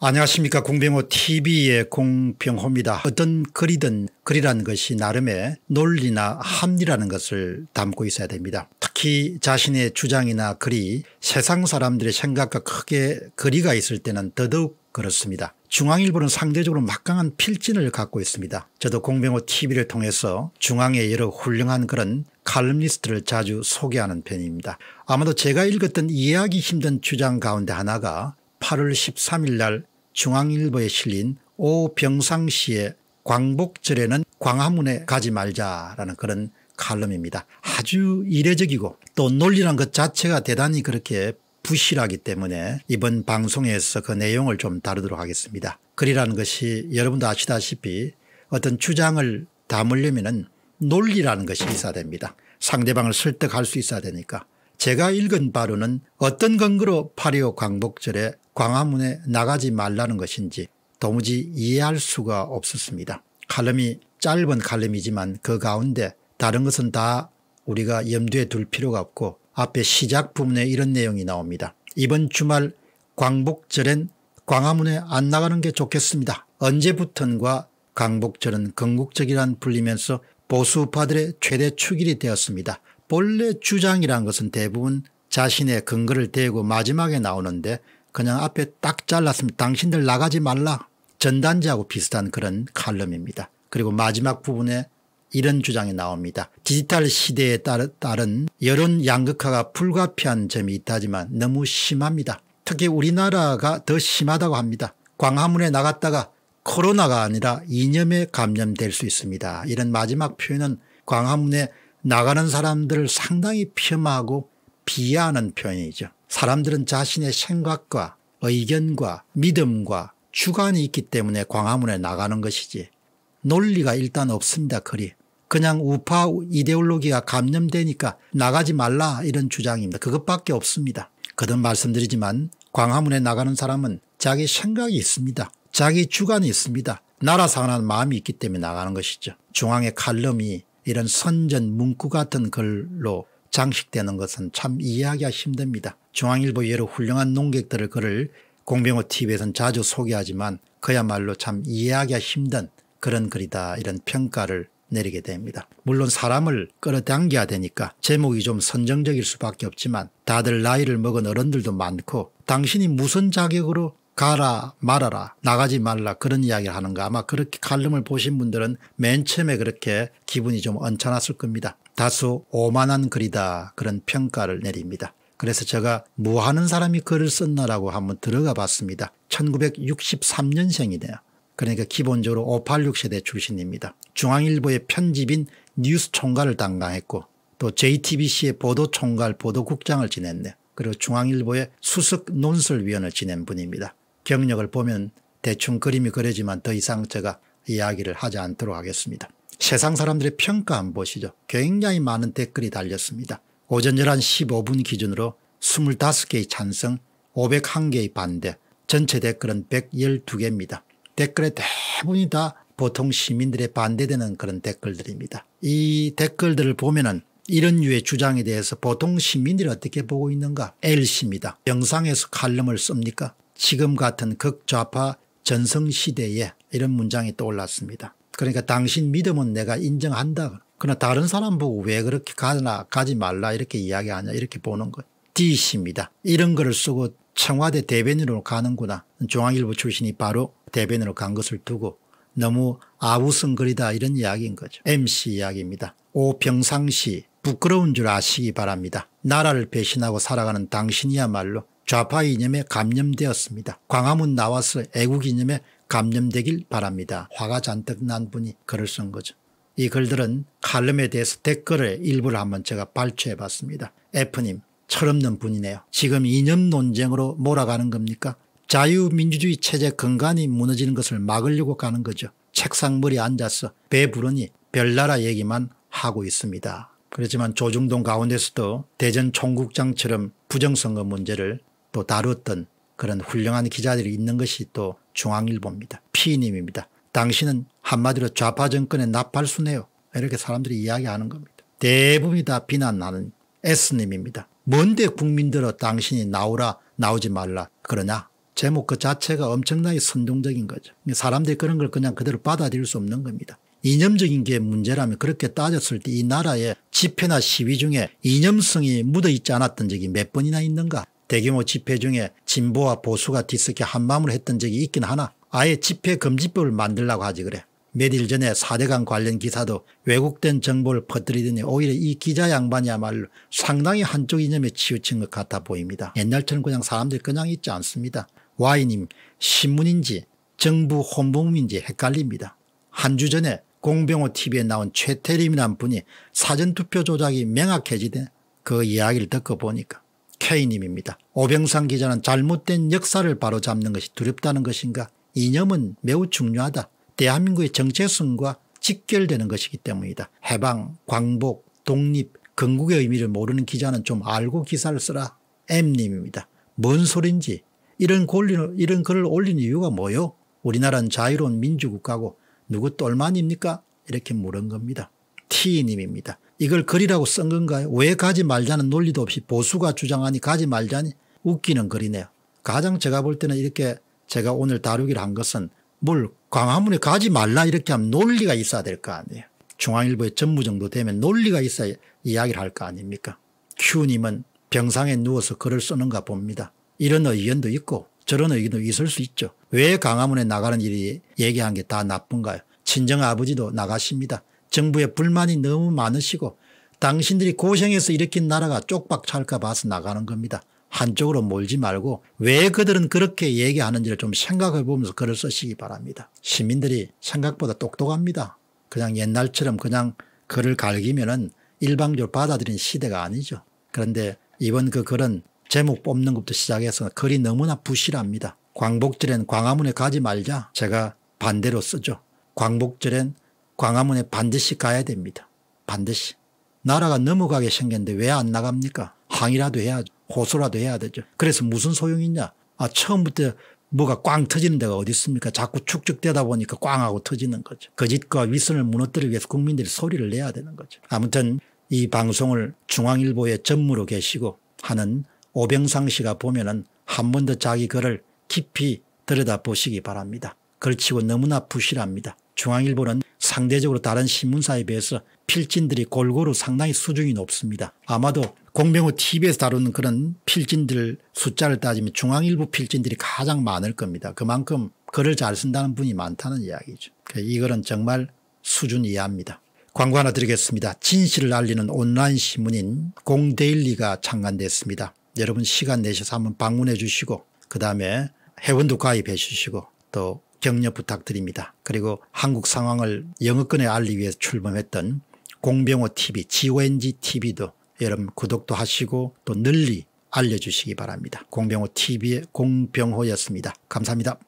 안녕하십니까 공병호 tv의 공병호입니다. 어떤 글이든 글이라는 것이 나름의 논리나 합리라는 것을 담고 있어야 됩니다. 특히 자신의 주장이나 글이 세상 사람들의 생각과 크게 거리가 있을 때는 더더욱 그렇습니다. 중앙일보는 상대적으로 막강한 필진을 갖고 있습니다. 저도 공병호 tv를 통해서 중앙의 여러 훌륭한 그런 칼럼니스트를 자주 소개하는 편입니다. 아마도 제가 읽었던 이해하기 힘든 주장 가운데 하나가 8월 13일 날 중앙일보에 실린 오 병상시의 광복절에는 광화문에 가지 말자라는 그런 칼럼입니다. 아주 이례적이고 또 논리란 것 자체가 대단히 그렇게 부실하기 때문에 이번 방송에서 그 내용을 좀 다루도록 하겠습니다. 글이라는 것이 여러분도 아시다시피 어떤 주장을 담으려면 논리라는 것이 있어야 됩니다. 상대방을 설득할 수 있어야 되니까 제가 읽은 바로는 어떤 근거로 8 2오 광복절에 광화문에 나가지 말라는 것인지 도무지 이해할 수가 없었습니다. 칼럼이 짧은 칼럼이지만 그 가운데 다른 것은 다 우리가 염두에 둘 필요가 없고 앞에 시작 부분에 이런 내용이 나옵니다. 이번 주말 광복절엔 광화문에 안 나가는 게 좋겠습니다. 언제부턴가 광복절은 건국적이란 불리면서 보수파들의 최대 축일이 되었습니다. 본래 주장이란 것은 대부분 자신의 근거를 대고 마지막에 나오는데 그냥 앞에 딱 잘랐습니다. 당신들 나가지 말라. 전단지하고 비슷한 그런 칼럼입니다. 그리고 마지막 부분에 이런 주장이 나옵니다. 디지털 시대에 따른 여론 양극화가 불가피한 점이 있다지만 너무 심합니다. 특히 우리나라가 더 심하다고 합니다. 광화문에 나갔다가 코로나가 아니라 이념에 감염될 수 있습니다. 이런 마지막 표현은 광화문에 나가는 사람들을 상당히 폄하하고 비하하는 표현이죠. 사람들은 자신의 생각과 의견과 믿음과 주관이 있기 때문에 광화문에 나가는 것이지 논리가 일단 없습니다. 그리 그냥 우파 이데올로기가 감염되니까 나가지 말라 이런 주장입니다. 그것밖에 없습니다. 그듭 말씀드리지만 광화문에 나가는 사람은 자기 생각이 있습니다. 자기 주관이 있습니다. 나라 사랑하는 마음이 있기 때문에 나가는 것이죠. 중앙의 칼럼이 이런 선전 문구 같은 글로 장식되는 것은 참 이해하기가 힘듭니다. 중앙일보 예로 훌륭한 농객들을 그를 공병호 TV에선 자주 소개하지만 그야말로 참 이해하기가 힘든 그런 글이다 이런 평가를 내리게 됩니다. 물론 사람을 끌어당겨야 되니까 제목이 좀 선정적일 수밖에 없지만 다들 나이를 먹은 어른들도 많고 당신이 무슨 자격으로 가라 말아라 나가지 말라 그런 이야기를 하는가 아마 그렇게 칼럼을 보신 분들은 맨 처음에 그렇게 기분이 좀 언짢았을 겁니다. 다소 오만한 글이다 그런 평가를 내립니다. 그래서 제가 뭐 하는 사람이 글을 썼나라고 한번 들어가 봤습니다. 1963년생이네요. 그러니까 기본적으로 586 세대 출신입니다. 중앙일보의 편집인 뉴스 총괄을 담당했고 또 JTBC의 보도 총괄 보도국장을 지냈네. 그리고 중앙일보의 수석 논설위원을 지낸 분입니다. 경력을 보면 대충 그림이 그려지만 더 이상 제가 이야기를 하지 않도록 하겠습니다. 세상 사람들의 평가 한번 보시죠. 굉장히 많은 댓글이 달렸습니다. 오전 11시 15분 기준으로 25개의 찬성, 501개의 반대, 전체 댓글은 112개입니다. 댓글의 대부분이 다 보통 시민들의 반대되는 그런 댓글들입니다. 이 댓글들을 보면은 이런 유의 주장에 대해서 보통 시민들이 어떻게 보고 있는가? L씨입니다. 영상에서 칼럼을 씁니까? 지금 같은 극좌파 전성시대에 이런 문장이 떠올랐습니다. 그러니까 당신 믿음은 내가 인정한다. 그러나 다른 사람 보고 왜 그렇게 가나 가지 말라 이렇게 이야기하냐 이렇게 보는 거예요. 디시입니다. 이런 거를 쓰고 청와대 대변인으로 가는구나. 중앙일보 출신이 바로 대변인으로 간 것을 두고 너무 아우성거리다 이런 이야기인 거죠. MC 이야기입니다. 오평상시 부끄러운 줄 아시기 바랍니다. 나라를 배신하고 살아가는 당신이야말로 좌파 이념에 감염되었습니다. 광화문 나와서 애국 이념에 감염되길 바랍니다. 화가 잔뜩 난 분이 글을 쓴 거죠. 이 글들은 칼럼에 대해서 댓글을 일부를 한번 제가 발췌해봤습니다. F님 철없는 분이네요. 지금 이념 논쟁으로 몰아가는 겁니까? 자유민주주의 체제 근간이 무너지는 것을 막으려고 가는 거죠. 책상머리 앉아서 배부르니 별나라 얘기만 하고 있습니다. 그렇지만 조중동 가운데서도 대전 총국장처럼 부정선거 문제를 또 다뤘던 그런 훌륭한 기자들이 있는 것이 또 중앙일보입니다. 피님입니다. 당신은 한마디로 좌파 정권의 나팔수네요. 이렇게 사람들이 이야기하는 겁니다. 대부분이 다 비난하는 S님입니다. 뭔데 국민들어 당신이 나오라 나오지 말라 그러냐 제목 그 자체가 엄청나게 선동적인 거죠. 사람들이 그런 걸 그냥 그대로 받아들일 수 없는 겁니다. 이념적인 게 문제라면 그렇게 따졌을 때 이 나라의 집회나 시위 중에 이념성이 묻어있지 않았던 적이 몇 번이나 있는가 대규모 집회 중에 진보와 보수가 뒤섞여 한마음을 했던 적이 있긴 하나 아예 집회 금지법을 만들라고 하지 그래. 몇일 전에 사대강 관련 기사도 왜곡된 정보를 퍼뜨리더니 오히려 이 기자 양반이야말로 상당히 한쪽 이념에 치우친 것 같아 보입니다. 옛날처럼 그냥 사람들 그냥 있지 않습니다. 와이님 신문인지 정부 홍보문인지 헷갈립니다. 한 주 전에 공병호 TV에 나온 최태림이란 분이 사전투표 조작이 명확해지되 그 이야기를 듣고 보니까 K님입니다. 오병상 기자는 잘못된 역사를 바로잡는 것이 두렵다는 것인가 이념은 매우 중요하다. 대한민국의 정체성과 직결되는 것이기 때문이다. 해방, 광복, 독립, 건국의 의미를 모르는 기자는 좀 알고 기사를 쓰라. M님입니다. 뭔 소린지 이런 권리 이런 글을 올린 이유가 뭐요? 우리나라는 자유로운 민주국가고 누구 똘만입니까? 이렇게 물은 겁니다. 키이님입니다. 이걸 글이라고 쓴 건가요? 왜 가지 말자는 논리도 없이 보수가 주장하니 가지 말자니 웃기는 글이네요. 가장 제가 볼 때는 이렇게 제가 오늘 다루기를 한 것은 뭘 광화문에 가지 말라 이렇게 하면 논리가 있어야 될 거 아니에요. 중앙일보의 전무 정도 되면 논리가 있어야 이야기를 할 거 아닙니까? 큐님은 병상에 누워서 글을 쓰는가 봅니다. 이런 의견도 있고 저런 의견도 있을 수 있죠. 왜 광화문에 나가는 일이 얘기한 게 다 나쁜가요? 친정 아버지도 나가십니다. 정부에 불만이 너무 많으시고 당신들이 고생해서 일으킨 나라가 쪽박찰까 봐서 나가는 겁니다. 한쪽으로 몰지 말고 왜 그들은 그렇게 얘기하는지를 좀 생각해 보면서 글을 쓰시기 바랍니다. 시민들이 생각보다 똑똑합니다. 그냥 옛날처럼 그냥 글을 갈기면 은 일방적으로 받아들인 시대가 아니죠. 그런데 이번 그 글은 제목 뽑는 것부터 시작해서 글이 너무나 부실합니다. 광복절엔 광화문에 가지 말자 제가 반대로 쓰죠. 광복절엔 광화문에 반드시 가야 됩니다. 반드시. 나라가 넘어가게 생겼는데 왜 안 나갑니까? 항의라도 해야죠. 호소라도 해야 되죠. 그래서 무슨 소용이 있냐. 아 처음부터 뭐가 꽝 터지는 데가 어디 있습니까? 자꾸 축적되다 보니까 꽝하고 터지는 거죠. 거짓과 위선을 무너뜨리기 위해서 국민들이 소리를 내야 되는 거죠. 아무튼 이 방송을 중앙일보의 전무로 계시고 하는 오병상 씨가 보면은 한 번 더 자기 글을 깊이 들여다보시기 바랍니다. 걸치고 너무나 부실합니다. 중앙일보는 상대적으로 다른 신문사에 비해서 필진들이 골고루 상당히 수준이 높습니다. 아마도 공병호 TV에서 다루는 그런 필진들 숫자를 따지면 중앙일보 필진들이 가장 많을 겁니다. 그만큼 글을 잘 쓴다는 분이 많다는 이야기죠. 그러니까 이 글은 정말 수준 이하입니다. 광고 하나 드리겠습니다. 진실을 알리는 온라인 신문인 공데일리가 창간됐습니다. 여러분 시간 내셔서 한번 방문해 주시고 그 다음에 회원도 가입해 주시고 또 격려 부탁드립니다. 그리고 한국 상황을 영어권에 알리기 위해 서 출범했던 공병호 TV, GONG TV도 여러분 구독도 하시고 또 널리 알려주시기 바랍니다. 공병호 TV의 공병호였습니다. 감사합니다.